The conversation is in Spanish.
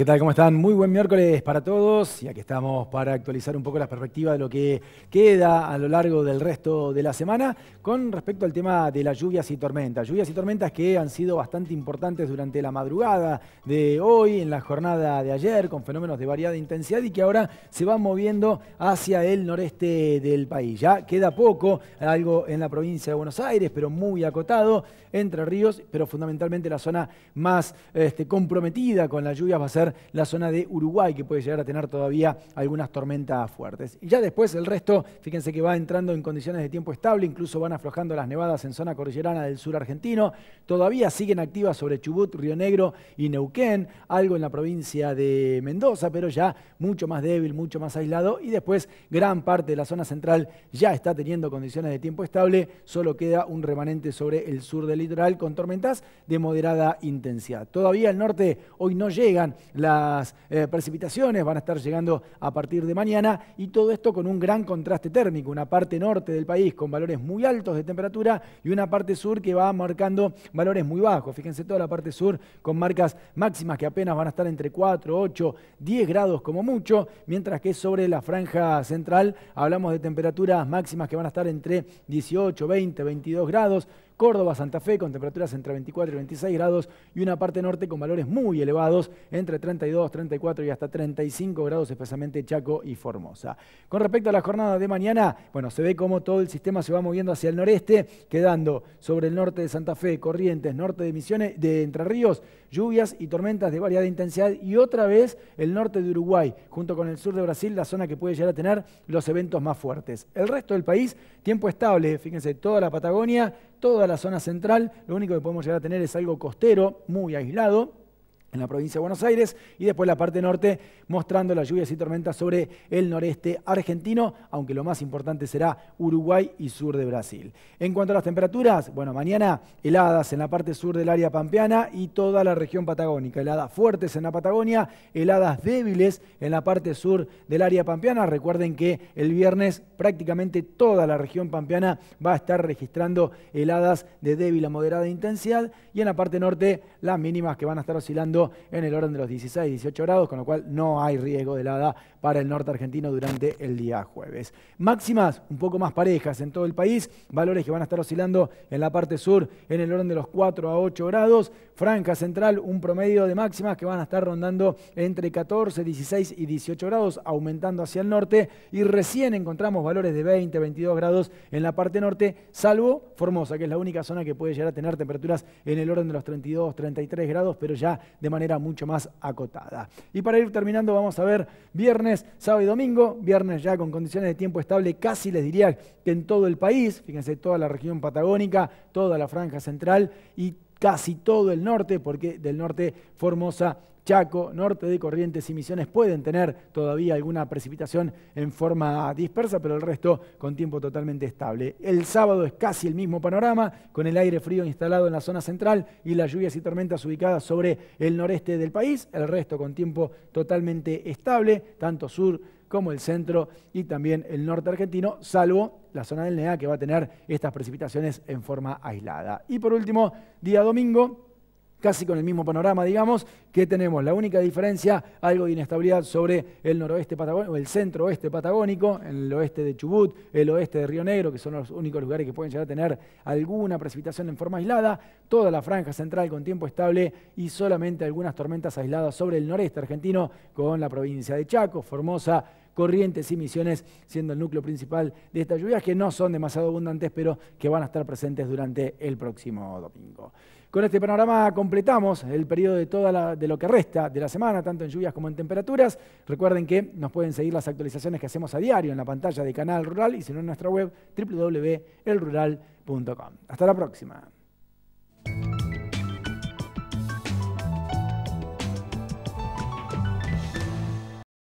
¿Qué tal? ¿Cómo están? Muy buen miércoles para todos y aquí estamos para actualizar un poco la perspectiva de lo que queda a lo largo del resto de la semana con respecto al tema de las lluvias y tormentas. Lluvias y tormentas que han sido bastante importantes durante la madrugada de hoy, en la jornada de ayer, con fenómenos de variada intensidad y que ahora se van moviendo hacia el noreste del país. Ya queda poco, algo en la provincia de Buenos Aires, pero muy acotado, entre ríos, pero fundamentalmente la zona más este, comprometida con las lluvias va a ser la zona de Uruguay, que puede llegar a tener todavía algunas tormentas fuertes. Y ya después el resto, fíjense que va entrando en condiciones de tiempo estable, incluso van aflojando las nevadas en zona cordillerana del sur argentino. Todavía siguen activas sobre Chubut, Río Negro y Neuquén, algo en la provincia de Mendoza, pero ya mucho más débil, mucho más aislado. Y después gran parte de la zona central ya está teniendo condiciones de tiempo estable, solo queda un remanente sobre el sur del litoral con tormentas de moderada intensidad. Todavía el norte hoy no llegan las eh, precipitaciones van a estar llegando a partir de mañana y todo esto con un gran contraste térmico, una parte norte del país con valores muy altos de temperatura y una parte sur que va marcando valores muy bajos. Fíjense toda la parte sur con marcas máximas que apenas van a estar entre 4, 8, 10 grados como mucho, mientras que sobre la franja central hablamos de temperaturas máximas que van a estar entre 18, 20, 22 grados Córdoba, Santa Fe con temperaturas entre 24 y 26 grados y una parte norte con valores muy elevados entre 32, 34 y hasta 35 grados, especialmente Chaco y Formosa. Con respecto a la jornada de mañana, bueno, se ve cómo todo el sistema se va moviendo hacia el noreste, quedando sobre el norte de Santa Fe, Corrientes, norte de Misiones, de Entre Ríos, lluvias y tormentas de variada intensidad y otra vez el norte de Uruguay, junto con el sur de Brasil, la zona que puede llegar a tener los eventos más fuertes. El resto del país, tiempo estable, fíjense, toda la Patagonia, toda la zona central, lo único que podemos llegar a tener es algo costero, muy aislado, en la provincia de Buenos Aires y después la parte norte mostrando las lluvias y tormentas sobre el noreste argentino, aunque lo más importante será Uruguay y sur de Brasil. En cuanto a las temperaturas, bueno, mañana heladas en la parte sur del área pampeana y toda la región patagónica, heladas fuertes en la Patagonia, heladas débiles en la parte sur del área pampeana. Recuerden que el viernes prácticamente toda la región pampeana va a estar registrando heladas de débil a moderada intensidad y en la parte norte las mínimas que van a estar oscilando en el orden de los 16, 18 grados, con lo cual no hay riesgo de helada para el norte argentino durante el día jueves. Máximas un poco más parejas en todo el país, valores que van a estar oscilando en la parte sur en el orden de los 4 a 8 grados, franja central un promedio de máximas que van a estar rondando entre 14, 16 y 18 grados, aumentando hacia el norte y recién encontramos valores de 20, 22 grados en la parte norte, salvo Formosa, que es la única zona que puede llegar a tener temperaturas en el orden de los 32, 33 grados, pero ya de manera mucho más acotada. Y para ir terminando vamos a ver viernes, sábado y domingo, viernes ya con condiciones de tiempo estable, casi les diría que en todo el país, fíjense, toda la región patagónica, toda la franja central y casi todo el norte, porque del norte Formosa, Chaco, norte de Corrientes y Misiones pueden tener todavía alguna precipitación en forma dispersa, pero el resto con tiempo totalmente estable. El sábado es casi el mismo panorama, con el aire frío instalado en la zona central y las lluvias y tormentas ubicadas sobre el noreste del país, el resto con tiempo totalmente estable, tanto sur, como el centro y también el norte argentino, salvo la zona del NEA que va a tener estas precipitaciones en forma aislada. Y por último, día domingo, casi con el mismo panorama, digamos, que tenemos. La única diferencia, algo de inestabilidad sobre el noroeste patagónico, el centro oeste patagónico, en el oeste de Chubut, el oeste de Río Negro, que son los únicos lugares que pueden llegar a tener alguna precipitación en forma aislada, toda la franja central con tiempo estable y solamente algunas tormentas aisladas sobre el noreste argentino, con la provincia de Chaco, Formosa, Corrientes y Misiones siendo el núcleo principal de estas lluvias que no son demasiado abundantes, pero que van a estar presentes durante el próximo domingo. Con este panorama completamos el periodo de, toda de lo que resta de la semana, tanto en lluvias como en temperaturas. Recuerden que nos pueden seguir las actualizaciones que hacemos a diario en la pantalla de Canal Rural y si en nuestra web www.elrural.com. Hasta la próxima.